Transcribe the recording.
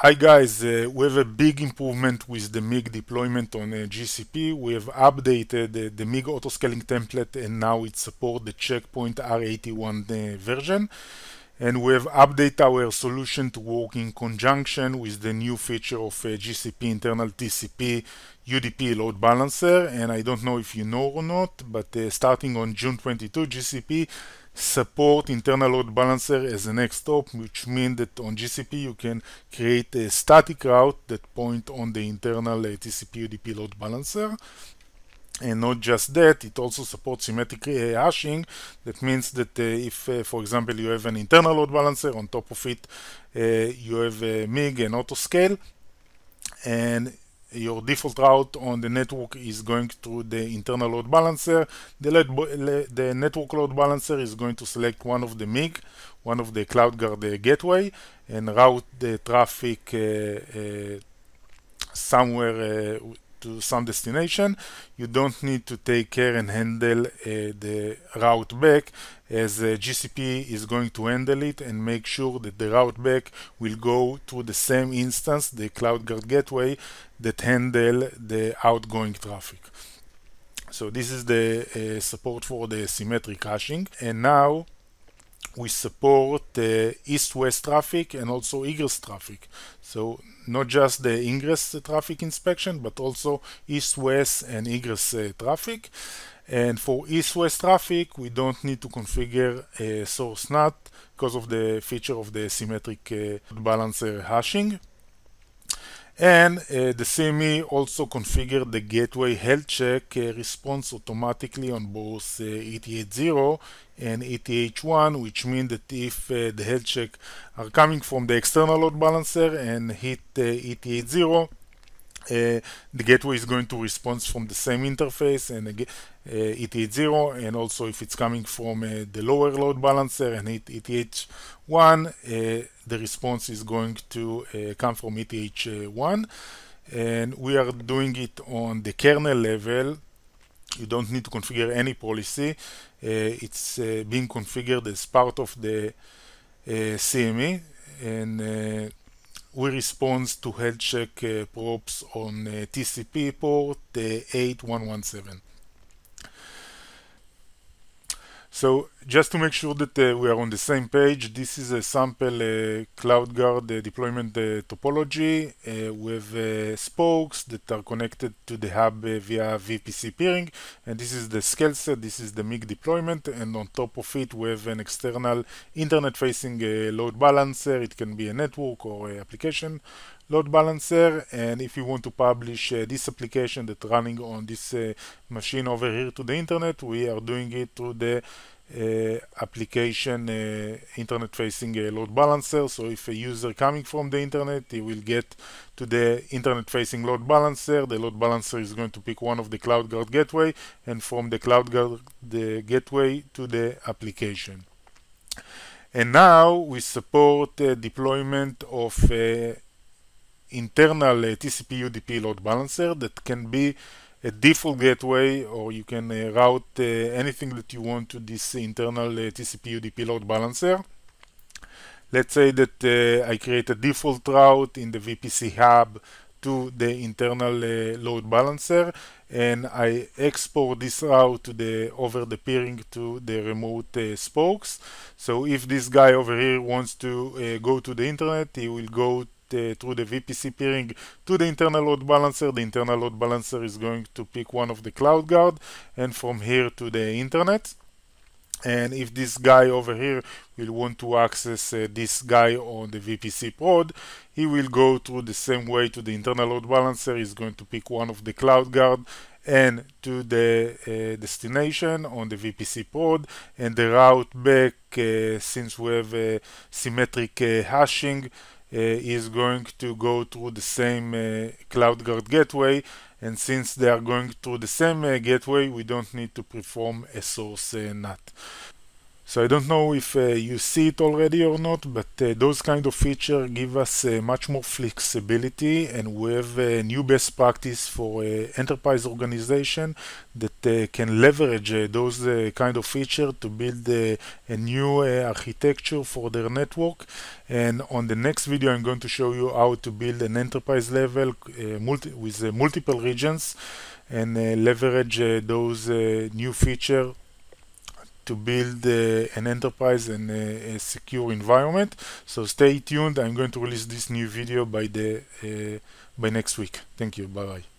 Hi guys, uh, we have a big improvement with the MIG deployment on uh, GCP. We have updated uh, the MIG autoscaling template and now it supports the checkpoint R81 uh, version. And we have updated our solution to work in conjunction with the new feature of uh, GCP internal TCP UDP load balancer. And I don't know if you know or not, but uh, starting on June 22, GCP support internal load balancer as a next stop, which means that on GCP you can create a static route that point on the internal uh, TCP UDP load balancer. And not just that, it also supports symmetric uh, hashing. That means that uh, if, uh, for example, you have an internal load balancer, on top of it, uh, you have a MIG and autoscale, and your default route on the network is going through the internal load balancer. The, the network load balancer is going to select one of the MIG, one of the CloudGuard uh, gateway, and route the traffic uh, uh, somewhere uh, to some destination, you don't need to take care and handle uh, the route back as uh, GCP is going to handle it and make sure that the route back will go to the same instance, the CloudGuard gateway that handle the outgoing traffic. So this is the uh, support for the symmetric caching. And now we support the east-west traffic and also egress traffic. So not just the ingress traffic inspection, but also east-west and egress uh, traffic. And for east-west traffic, we don't need to configure a source NAT because of the feature of the symmetric uh, balancer hashing. And uh, the CME also configured the gateway health check uh, response automatically on both uh, ETH0 and ETH1, which means that if uh, the health check are coming from the external load balancer and hit uh, ETH0, uh, the gateway is going to respond from the same interface and uh, ETH 0 and also if it's coming from uh, the lower load balancer and ETH 1 uh, the response is going to uh, come from ETH 1 and we are doing it on the kernel level you don't need to configure any policy it's being configured as part of the CME and we respond to health check uh, probes on uh, TCP port uh, 8117. So just to make sure that uh, we are on the same page, this is a sample uh, CloudGuard uh, deployment uh, topology uh, with uh, spokes that are connected to the hub via VPC peering. And this is the scale set, this is the MIG deployment. And on top of it, we have an external internet-facing load balancer. It can be a network or application load balancer and if you want to publish uh, this application that running on this uh, machine over here to the internet we are doing it through the uh, application uh, internet facing uh, load balancer so if a user coming from the internet he will get to the internet facing load balancer the load balancer is going to pick one of the CloudGuard gateway and from the CloudGuard the gateway to the application and now we support uh, deployment of uh, internal uh, TCP UDP load balancer that can be a default gateway or you can uh, route uh, anything that you want to this internal uh, TCP UDP load balancer. Let's say that uh, I create a default route in the VPC hub to the internal uh, load balancer and I export this route to the over the peering to the remote uh, spokes. So if this guy over here wants to uh, go to the internet, he will go uh, through the VPC peering to the internal load balancer. The internal load balancer is going to pick one of the cloud guard and from here to the internet. And if this guy over here will want to access uh, this guy on the VPC prod, he will go through the same way to the internal load balancer. He's going to pick one of the cloud guard and to the uh, destination on the VPC pod and the route back uh, since we have symmetric uh, hashing uh, is going to go through the same uh, CloudGuard gateway and since they are going through the same uh, gateway we don't need to perform a source NAT. So I don't know if uh, you see it already or not, but uh, those kind of features give us uh, much more flexibility and we have a new best practice for enterprise organization that can leverage those kind of features to build a new architecture for their network. And on the next video, I'm going to show you how to build an enterprise level multi with multiple regions and leverage those new features to build uh, an enterprise and a, a, secure environment. So stay tuned. I'm going to release this new video by the uh, by next week. Thank you. Bye bye.